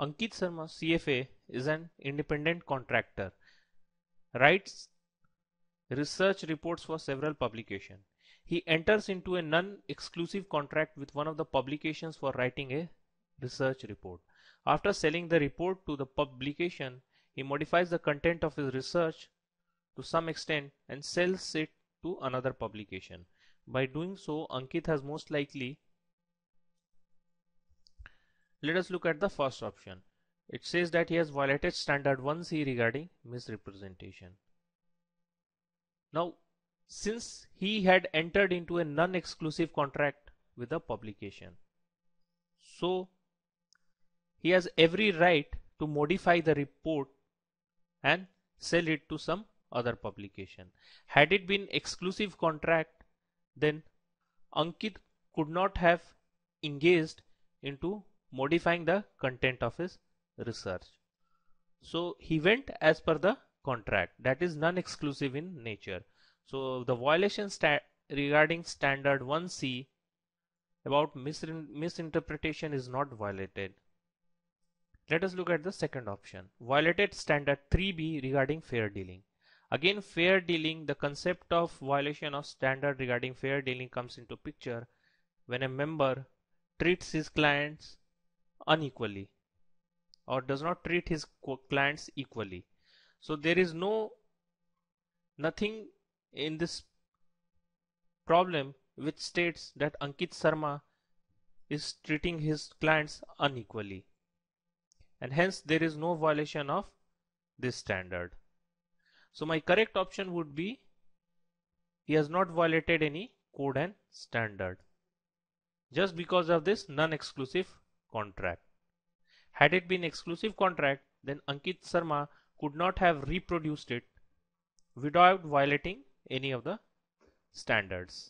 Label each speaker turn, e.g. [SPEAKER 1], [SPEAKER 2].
[SPEAKER 1] Ankit Sharma, CFA, is an independent contractor, writes research reports for several publications. He enters into a non-exclusive contract with one of the publications for writing a research report. After selling the report to the publication, he modifies the content of his research to some extent and sells it to another publication. By doing so, Ankit has most likely let us look at the first option. It says that he has violated standard 1C regarding misrepresentation. Now, since he had entered into a non-exclusive contract with the publication, so he has every right to modify the report and sell it to some other publication. Had it been exclusive contract, then Ankit could not have engaged into modifying the content of his research. So he went as per the contract that is non-exclusive in nature. So the violation sta regarding standard 1C about misinterpretation is not violated. Let us look at the second option. Violated standard 3B regarding fair dealing. Again fair dealing the concept of violation of standard regarding fair dealing comes into picture when a member treats his clients unequally or does not treat his clients equally so there is no nothing in this problem which states that Ankit Sharma is treating his clients unequally and hence there is no violation of this standard. So my correct option would be he has not violated any code and standard just because of this non-exclusive contract. Had it been exclusive contract, then Ankit Sharma could not have reproduced it without violating any of the standards.